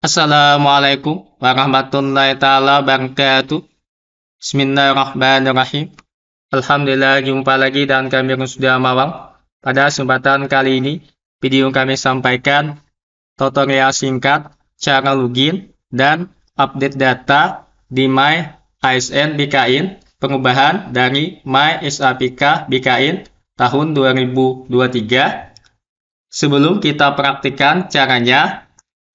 Assalamualaikum warahmatullahi taala wabarakatuh. Bismillahirrahmanirrahim. Alhamdulillah jumpa lagi dan kami sudah mawang. Pada kesempatan kali ini, video kami sampaikan tutorial singkat cara login dan update data di My ASN BKIN pengubahan dari My SAPK BKIN tahun 2023. Sebelum kita praktikan caranya,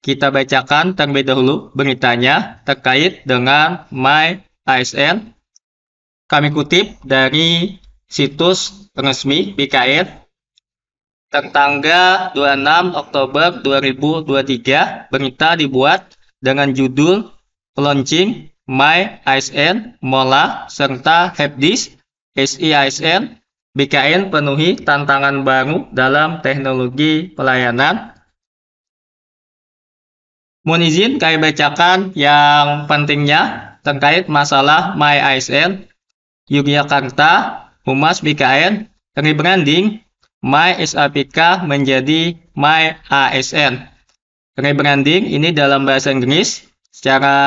kita bacakan terlebih dahulu beritanya terkait dengan My ASN. Kami kutip dari situs resmi BKN tertanggal 26 Oktober 2023 berita dibuat dengan judul Launching My ASN Mola serta Hepdis SEISN BKN penuhi tantangan baru dalam teknologi pelayanan Mohon izin kami bacakan yang pentingnya terkait masalah My MyISN, Yogyakarta, Humas BKN, rebranding SAPK menjadi My MyASN. Rebranding ini dalam bahasa Inggris secara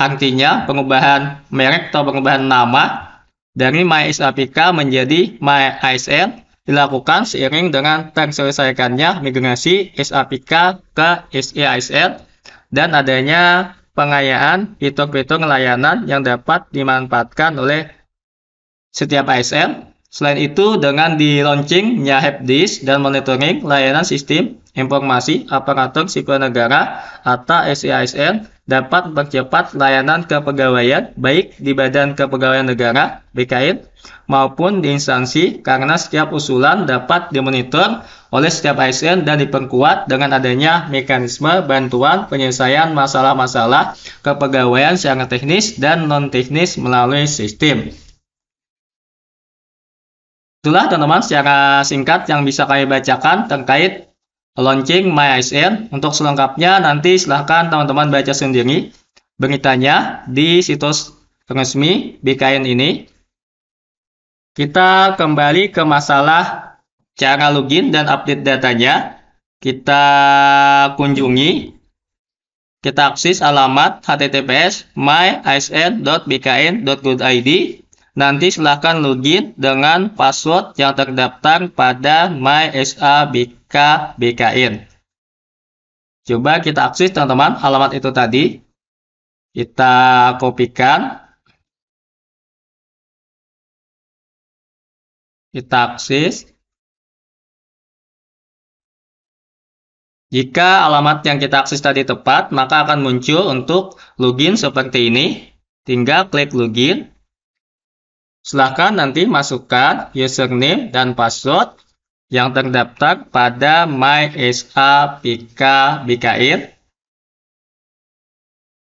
artinya pengubahan merek atau pengubahan nama dari My SAPK menjadi My ASN dilakukan seiring dengan terselesaikannya migrasi SAPK ke SEISL dan adanya pengayaan fitur-fitur layanan yang dapat dimanfaatkan oleh setiap ASN. Selain itu, dengan di launchingnya HelpDesk dan monitoring layanan sistem informasi aparatur sipil negara atau SISN e dapat mempercepat layanan kepegawaian baik di Badan Kepegawaian Negara BKN maupun di instansi karena setiap usulan dapat dimonitor oleh setiap ASN dan diperkuat dengan adanya mekanisme bantuan penyelesaian masalah-masalah kepegawaian secara teknis dan non-teknis melalui sistem. Itulah teman-teman secara singkat yang bisa kami bacakan terkait launching MySN. Untuk selengkapnya nanti silahkan teman-teman baca sendiri beritanya di situs resmi BKN ini. Kita kembali ke masalah cara login dan update datanya. Kita kunjungi, kita akses alamat https myisn.bkn.go.id Nanti silahkan login dengan password yang terdaftar pada MySABK Coba kita akses teman-teman alamat itu tadi. Kita kopikan. Kita akses. Jika alamat yang kita akses tadi tepat, maka akan muncul untuk login seperti ini. Tinggal klik login. Silahkan nanti masukkan username dan password yang terdaftar pada mysapkbkir.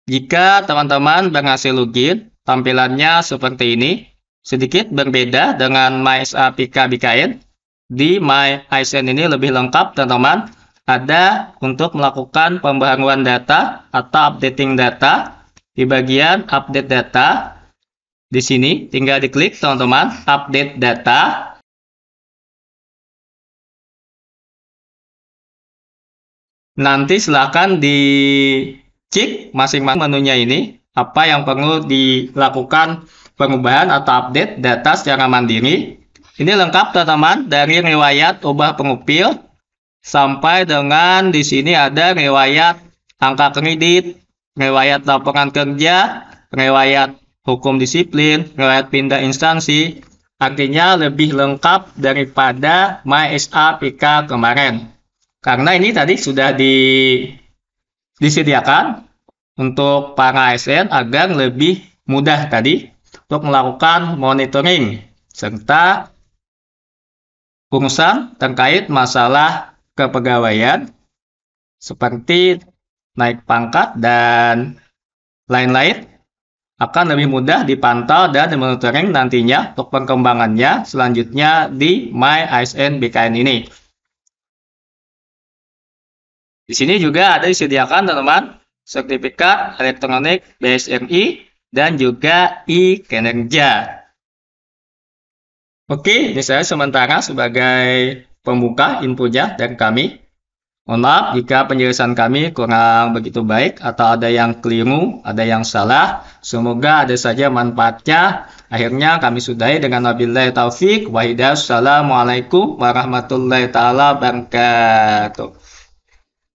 Jika teman-teman berhasil login, tampilannya seperti ini. Sedikit berbeda dengan mysapkbkir. Di myisn ini lebih lengkap, teman-teman. Ada untuk melakukan pembaharuan data atau updating data. Di bagian update data, di sini tinggal diklik teman-teman update data nanti silahkan dicek masing-masing menunya ini apa yang perlu dilakukan pengubahan atau update data secara mandiri ini lengkap teman-teman dari riwayat ubah pengupil sampai dengan di sini ada riwayat angka kredit, riwayat laporan kerja, riwayat hukum disiplin, riwayat pindah instansi, artinya lebih lengkap daripada MySA kemarin. Karena ini tadi sudah di, disediakan untuk para ASN agar lebih mudah tadi untuk melakukan monitoring serta urusan terkait masalah kepegawaian seperti naik pangkat dan lain-lain akan lebih mudah dipantau dan dimonitoring nantinya untuk perkembangannya selanjutnya di MyISN BKN ini. Di sini juga ada disediakan teman-teman sertifikat elektronik BSMI dan juga e-kinerja. Oke, ini saya sementara sebagai pembuka infonya dan kami. Mohon maaf jika penjelasan kami kurang begitu baik atau ada yang keliru, ada yang salah. Semoga ada saja manfaatnya. Akhirnya kami sudahi dengan wabillahi taufik wahidah. Assalamualaikum warahmatullahi taala wabarakatuh.